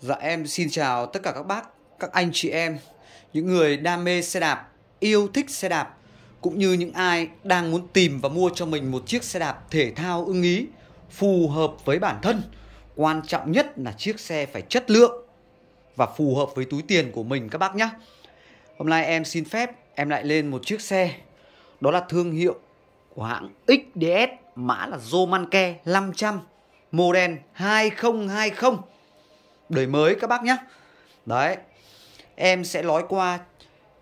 Dạ em xin chào tất cả các bác, các anh chị em, những người đam mê xe đạp, yêu thích xe đạp cũng như những ai đang muốn tìm và mua cho mình một chiếc xe đạp thể thao ưng ý, phù hợp với bản thân. Quan trọng nhất là chiếc xe phải chất lượng và phù hợp với túi tiền của mình các bác nhé. Hôm nay em xin phép em lại lên một chiếc xe đó là thương hiệu của hãng XDS mã là Zomanke 500 model 2020 đời mới các bác nhé. Đấy. Em sẽ nói qua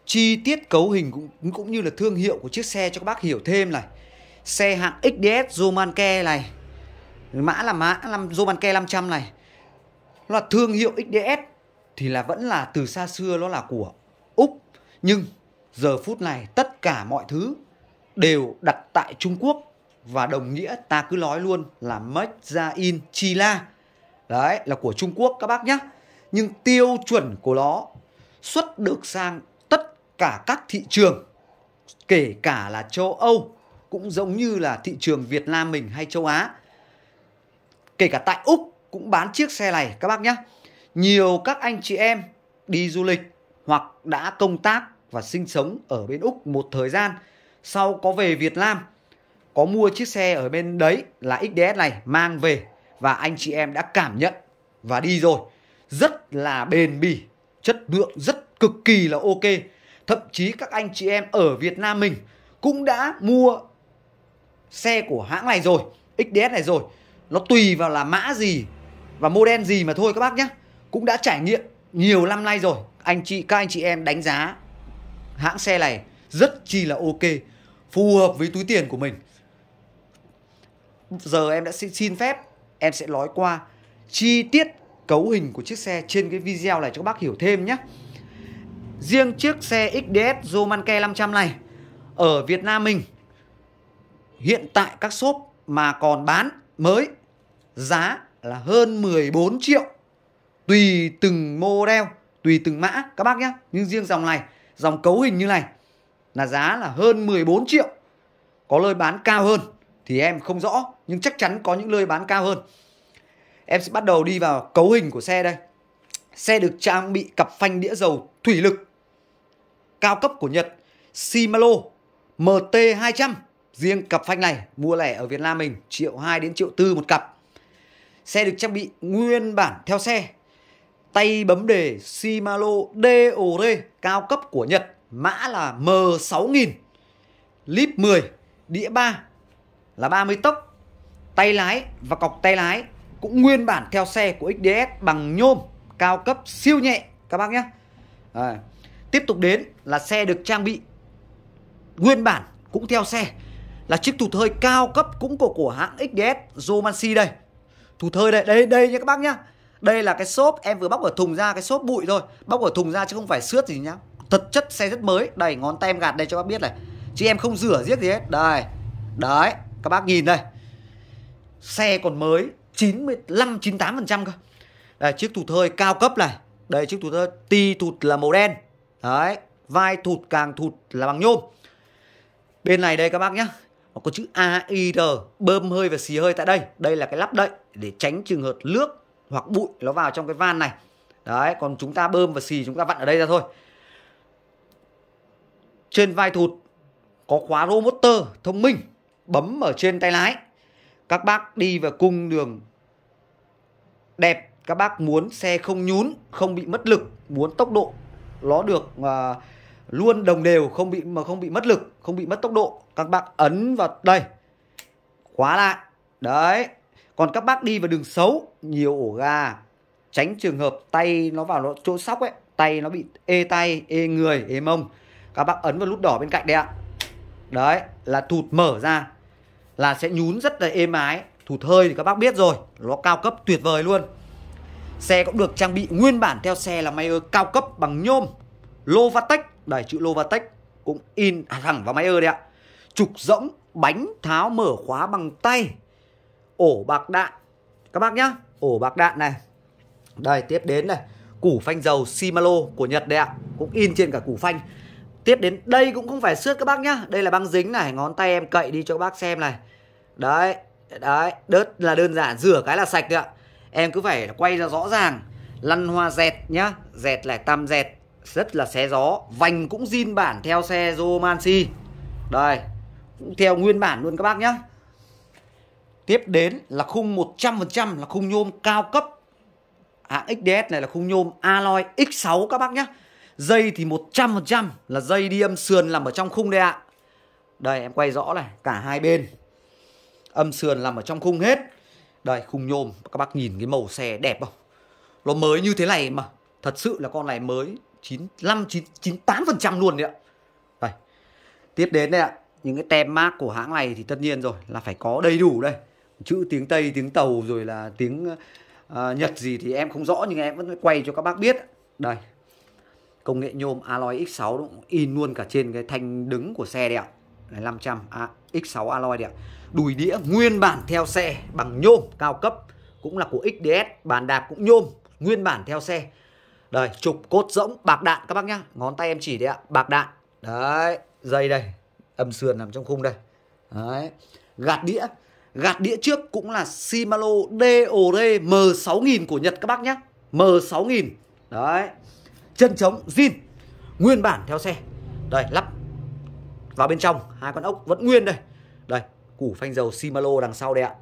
chi tiết cấu hình cũng cũng như là thương hiệu của chiếc xe cho các bác hiểu thêm này. Xe hạng XDS Romanke này. Mã là mã Romanke 500 này. là thương hiệu XDS thì là vẫn là từ xa xưa nó là của Úc nhưng giờ phút này tất cả mọi thứ đều đặt tại Trung Quốc và đồng nghĩa ta cứ nói luôn là Made in China đấy là của Trung Quốc các bác nhé nhưng tiêu chuẩn của nó xuất được sang tất cả các thị trường kể cả là châu Âu cũng giống như là thị trường Việt Nam mình hay châu Á kể cả tại Úc cũng bán chiếc xe này các bác nhé nhiều các anh chị em đi du lịch hoặc đã công tác và sinh sống ở bên Úc một thời gian sau có về Việt Nam có mua chiếc xe ở bên đấy là XDS này mang về và anh chị em đã cảm nhận và đi rồi rất là bền bỉ chất lượng rất cực kỳ là ok thậm chí các anh chị em ở Việt Nam mình cũng đã mua xe của hãng này rồi XDS này rồi nó tùy vào là mã gì và model gì mà thôi các bác nhé cũng đã trải nghiệm nhiều năm nay rồi anh chị các anh chị em đánh giá hãng xe này rất chi là ok phù hợp với túi tiền của mình giờ em đã xin phép em sẽ nói qua chi tiết cấu hình của chiếc xe trên cái video này cho các bác hiểu thêm nhé. Riêng chiếc xe XDS Romanke 500 này ở Việt Nam mình hiện tại các shop mà còn bán mới giá là hơn 14 triệu tùy từng model, tùy từng mã các bác nhé. Nhưng riêng dòng này, dòng cấu hình như này là giá là hơn 14 triệu. Có lời bán cao hơn thì em không rõ nhưng chắc chắn có những nơi bán cao hơn. Em sẽ bắt đầu đi vào cấu hình của xe đây. Xe được trang bị cặp phanh đĩa dầu thủy lực cao cấp của Nhật Shimano MT200. Riêng cặp phanh này mua lẻ ở Việt Nam mình triệu 2 đến triệu tư một cặp. Xe được trang bị nguyên bản theo xe. Tay bấm đề Shimano DOR cao cấp của Nhật, mã là M6000. Lip 10, đĩa 3, là 30 tốc tay lái và cọc tay lái cũng nguyên bản theo xe của XDS bằng nhôm cao cấp siêu nhẹ các bác nhé à, tiếp tục đến là xe được trang bị nguyên bản cũng theo xe là chiếc thụt hơi cao cấp cũng của của hãng XDS Romancy đây thụt hơi đây đây đây nhé các bác nhá đây là cái xốp em vừa bóc ở thùng ra cái xốp bụi thôi bóc ở thùng ra chứ không phải xước gì nhá thật chất xe rất mới đầy ngón tay em gạt đây cho bác biết này chứ em không rửa giết gì hết đây đấy các bác nhìn đây xe còn mới 95 98% cơ đây chiếc thụt hơi cao cấp này đây chiếc thụt hơi ti thụt là màu đen đấy vai thụt càng thụt là bằng nhôm bên này đây các bác nhé có chữ AIR bơm hơi và xì hơi tại đây đây là cái lắp đậy để tránh trường hợp nước hoặc bụi nó vào trong cái van này đấy còn chúng ta bơm và xì chúng ta vặn ở đây ra thôi trên vai thụt có khóa romotor thông minh bấm ở trên tay lái các bác đi vào cung đường đẹp các bác muốn xe không nhún không bị mất lực muốn tốc độ nó được uh, luôn đồng đều không bị mà không bị mất lực không bị mất tốc độ các bác ấn vào đây khóa lại đấy còn các bác đi vào đường xấu nhiều ổ gà tránh trường hợp tay nó vào nó chỗ sóc ấy tay nó bị ê tay ê người ê mông các bác ấn vào nút đỏ bên cạnh đấy ạ đấy là thụt mở ra là sẽ nhún rất là êm ái thủ hơi thì các bác biết rồi Nó cao cấp tuyệt vời luôn Xe cũng được trang bị nguyên bản theo xe là máy ơ cao cấp bằng nhôm Lovatech Đây chữ Lovatech cũng in thẳng vào máy ơ đấy ạ Trục rỗng, bánh tháo mở khóa bằng tay Ổ bạc đạn Các bác nhá, ổ bạc đạn này Đây tiếp đến này Củ phanh dầu Shimano của Nhật đấy ạ Cũng in trên cả củ phanh Tiếp đến đây cũng không phải xước các bác nhá Đây là băng dính này Ngón tay em cậy đi cho các bác xem này Đấy Đấy Đớt là đơn giản Rửa cái là sạch ạ Em cứ phải quay ra rõ ràng Lăn hoa dẹt nhá Dẹt lại tam dẹt Rất là xé gió Vành cũng zin bản theo xe Romancy Đây Cũng theo nguyên bản luôn các bác nhá Tiếp đến là khung 100% là khung nhôm cao cấp Hãng XDS này là khung nhôm alloy X6 các bác nhá Dây thì 100% là dây đi âm sườn nằm ở trong khung đây ạ. Đây em quay rõ này, cả hai bên. Âm sườn nằm ở trong khung hết. Đây khung nhôm, các bác nhìn cái màu xe đẹp không? Nó mới như thế này mà. Thật sự là con này mới 95 9, 98% luôn đấy ạ. Đây. Tiếp đến đây ạ, những cái tem mác của hãng này thì tất nhiên rồi là phải có đầy đủ đây. Chữ tiếng Tây, tiếng Tàu rồi là tiếng uh, Nhật gì thì em không rõ nhưng em vẫn quay cho các bác biết. Đây, công nghệ nhôm alloy X6 đúng in luôn cả trên cái thanh đứng của xe đấy ạ. Đấy, 500 à, X6 alloy đấy ạ. Đùi đĩa nguyên bản theo xe bằng nhôm cao cấp cũng là của XDS, bàn đạp cũng nhôm, nguyên bản theo xe. Đây, trục cốt rỗng bạc đạn các bác nhá, ngón tay em chỉ đấy ạ, bạc đạn. Đấy, dây đây, âm sườn nằm trong khung đây. Đấy. Gạt đĩa, gạt đĩa trước cũng là Shimano DOR M6000 của Nhật các bác nhá. M6000. Đấy chân trống zin nguyên bản theo xe đây lắp vào bên trong hai con ốc vẫn nguyên đây đây củ phanh dầu Shimano đằng sau đây ạ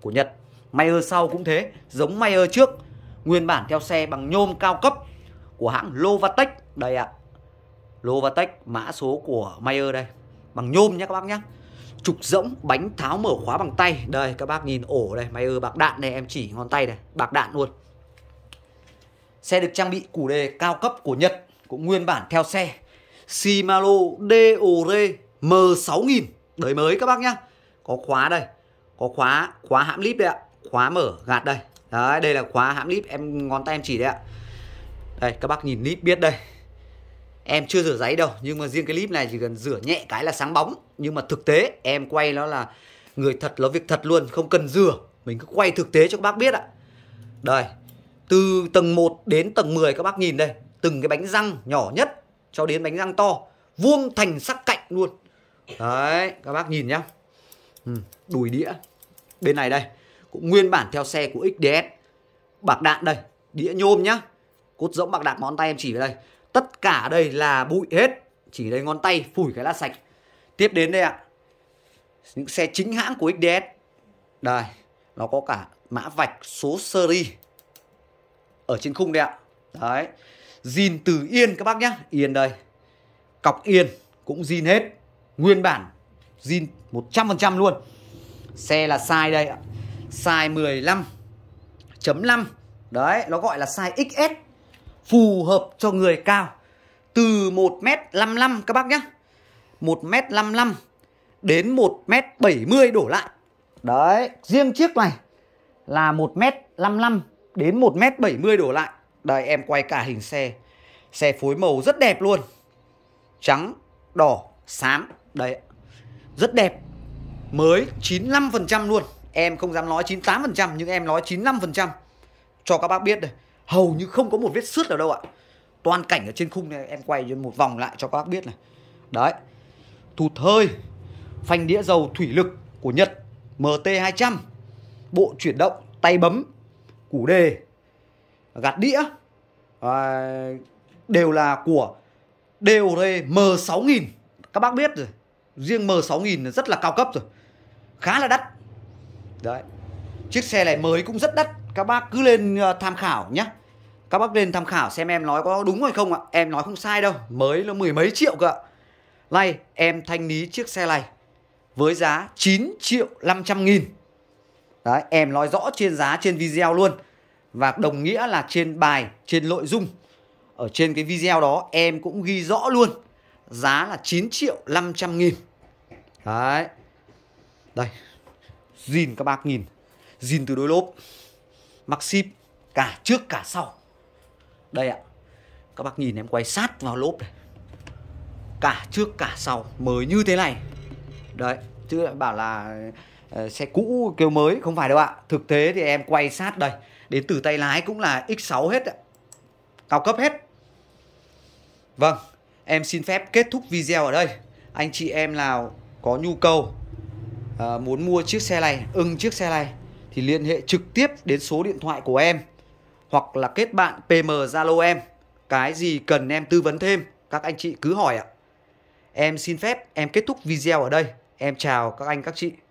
của Nhật Mayer sau cũng thế giống Mayer trước nguyên bản theo xe bằng nhôm cao cấp của hãng Lovatech đây ạ Lovatech mã số của Mayer đây bằng nhôm nhé các bác nhé trục rỗng bánh tháo mở khóa bằng tay đây các bác nhìn ổ đây Mayer bạc đạn này em chỉ ngón tay này bạc đạn luôn Xe được trang bị củ đề cao cấp của Nhật cũng nguyên bản theo xe Shimano Deore M6000 đời mới các bác nhá. Có khóa đây. Có khóa khóa hãm líp đây ạ. Khóa mở gạt đây. Đấy, đây là khóa hãm líp em ngón tay em chỉ đây ạ. Đây các bác nhìn líp biết đây. Em chưa rửa giấy đâu, nhưng mà riêng cái clip này chỉ cần rửa nhẹ cái là sáng bóng, nhưng mà thực tế em quay nó là người thật nó việc thật luôn, không cần rửa, mình cứ quay thực tế cho các bác biết ạ. Đây, từ tầng 1 đến tầng 10 các bác nhìn đây từng cái bánh răng nhỏ nhất cho đến bánh răng to vuông thành sắc cạnh luôn đấy các bác nhìn nhá ừ, đùi đĩa bên này đây cũng nguyên bản theo xe của XDS bạc đạn đây đĩa nhôm nhá cốt rỗng bạc đạn ngón tay em chỉ vào đây tất cả đây là bụi hết chỉ đây ngón tay phủi cái là sạch tiếp đến đây ạ những xe chính hãng của XDS đây nó có cả mã vạch số seri ở trên khung đây ạ. Đấy. Zin từ yên các bác nhá. Yên đây. Cọc yên cũng zin hết. Nguyên bản zin 100% luôn. Xe là size đây ạ. Size 15 chấm 5. Đấy, nó gọi là size XS phù hợp cho người cao từ 1m55 các bác nhá. 1m55 đến 1m70 đổ lại. Đấy, riêng chiếc này là 1m55 đến 1m70 đổ lại. Đây em quay cả hình xe. Xe phối màu rất đẹp luôn. Trắng, đỏ, xám. Đấy. Rất đẹp. Mới 95% luôn. Em không dám nói 98% nhưng em nói 95%. Cho các bác biết đây. Hầu như không có một vết xước nào đâu ạ. Toàn cảnh ở trên khung này em quay một vòng lại cho các bác biết này. Đấy. Thụt hơi. Phanh đĩa dầu thủy lực của Nhật MT200. Bộ chuyển động tay bấm củ đề gạt đĩa à, đều là của đều đây M6000 các bác biết rồi riêng M6000 rất là cao cấp rồi khá là đắt đấy chiếc xe này mới cũng rất đắt các bác cứ lên à, tham khảo nhé các bác lên tham khảo xem em nói có đúng hay không ạ em nói không sai đâu mới nó mười mấy triệu cơ ạ này em thanh lý chiếc xe này với giá 9 triệu 500 nghìn Đấy, em nói rõ trên giá trên video luôn. Và đồng nghĩa là trên bài, trên nội dung. Ở trên cái video đó em cũng ghi rõ luôn. Giá là 9 triệu 500 nghìn. Đấy. Đây. Dìn các bác nhìn. Dìn từ đôi lốp. mặc ship cả trước cả sau. Đây ạ. Các bác nhìn em quay sát vào lốp này. Cả trước cả sau mới như thế này. Đấy, chứ lại bảo là Ờ, xe cũ kêu mới không phải đâu ạ thực tế thì em quay sát đây đến từ tay lái cũng là x6 hết ạ cao cấp hết vâng em xin phép kết thúc video ở đây anh chị em nào có nhu cầu ờ, muốn mua chiếc xe này ưng chiếc xe này thì liên hệ trực tiếp đến số điện thoại của em hoặc là kết bạn PM Zalo em cái gì cần em tư vấn thêm các anh chị cứ hỏi ạ em xin phép em kết thúc video ở đây em chào các anh các chị